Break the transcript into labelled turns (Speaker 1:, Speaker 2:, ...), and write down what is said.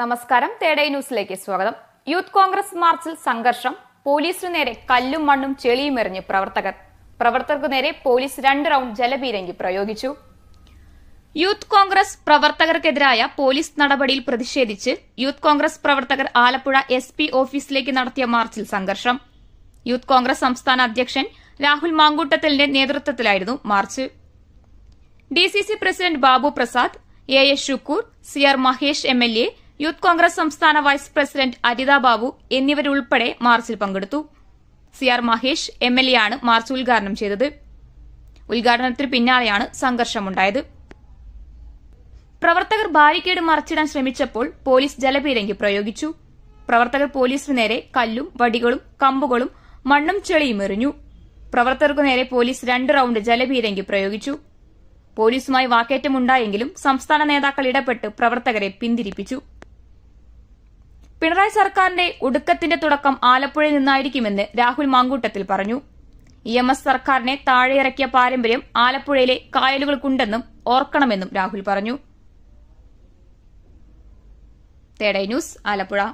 Speaker 1: നമസ്കാരം തേടൈ ന്യൂസിലേക്ക് സ്വാഗതം യൂത്ത് കോൺഗ്രസ് മാർച്ചിൽ സംഘർഷം പോലീസിനു നേരെ കല്ലും മണ്ണും ചെളിയും എറിഞ്ഞ് പ്രവർത്തകർ പ്രവർത്തകർക്കു നേരെ പോലീസ് രണ്ട് റൗണ്ട് ജലപീരങ്കി പ്രയോഗിച്ചു യൂത്ത് കോൺഗ്രസ് പ്രവർത്തകർക്കെതിരായ പോലീസ് നടപടിയിൽ പ്രതിഷേധിച്ച് യൂത്ത് കോൺഗ്രസ് പ്രവർത്തകർ ആലപ്പുഴ എസ് പി ഓഫീസിലേക്ക് നടത്തിയ മാർച്ചിൽ സംഘർഷം യൂത്ത് കോൺഗ്രസ് സംസ്ഥാന അധ്യക്ഷൻ രാഹുൽ മാങ്കൂട്ടത്തലിന്റെ നേതൃത്വത്തിലായിരുന്നു march D C C president Babu Prasad A S Shukkur C R Mahesh M L A youth Congress സംസ്ഥാന വൈസ് പ്രസിഡന്റ് അരിത ബാബു എന്നിവരുൾപ്പെടെ മാർച്ചിൽ പങ്കെടുത്തു C R Mahesh M L A ആണ് മാർച്ച് ഉദ്ഘാടനം ചെയ്തത് ഉദ്ഘാടനത്തിന് പിന്നാലെയാണ് സംഘർഷമുണ്ടായത് പ്രവർത്തകർ ബാരിക്കേഡ് മറച്ചിടാൻ ശ്രമിച്ചപ്പോൾ പോലീസ് ജലപീരങ്കി പ്രയോഗിച്ചു പ്രവർത്തകർ പോലീസിനു നേരെ കല്ലും വടികളും കമ്പുകളും മണ്ണും ചെളിയും എറിഞ്ഞു പ്രവർത്തകർക്കു നേരെ പോലീസ് രണ്ട് റൌണ്ട് ജലപീരങ്കി പ്രയോഗിച്ചു പോലീസുമായി വാക്കേറ്റമുണ്ടായെങ്കിലും സംസ്ഥാന നേതാക്കൾ ഇടപെട്ട് പ്രവർത്തകരെ പിന്തിരിപ്പിച്ചു പിണറായി സർക്കാരിന്റെ ഒടുക്കത്തിന്റെ തുടക്കം ആലപ്പുഴയിൽ നിന്നായിരിക്കുമെന്ന് രാഹുൽ മാങ്കൂട്ടത്തിൽ പറഞ്ഞു ഇ എം എസ് സർക്കാരിനെ താഴെയിറക്കിയ പാരമ്പര്യം ആലപ്പുഴയിലെ കായലുകൾക്കുണ്ടെന്നും ഓർക്കണമെന്നും രാഹുൽ പറഞ്ഞു തേടൈ ന്യൂസ് ആലപ്പുഴ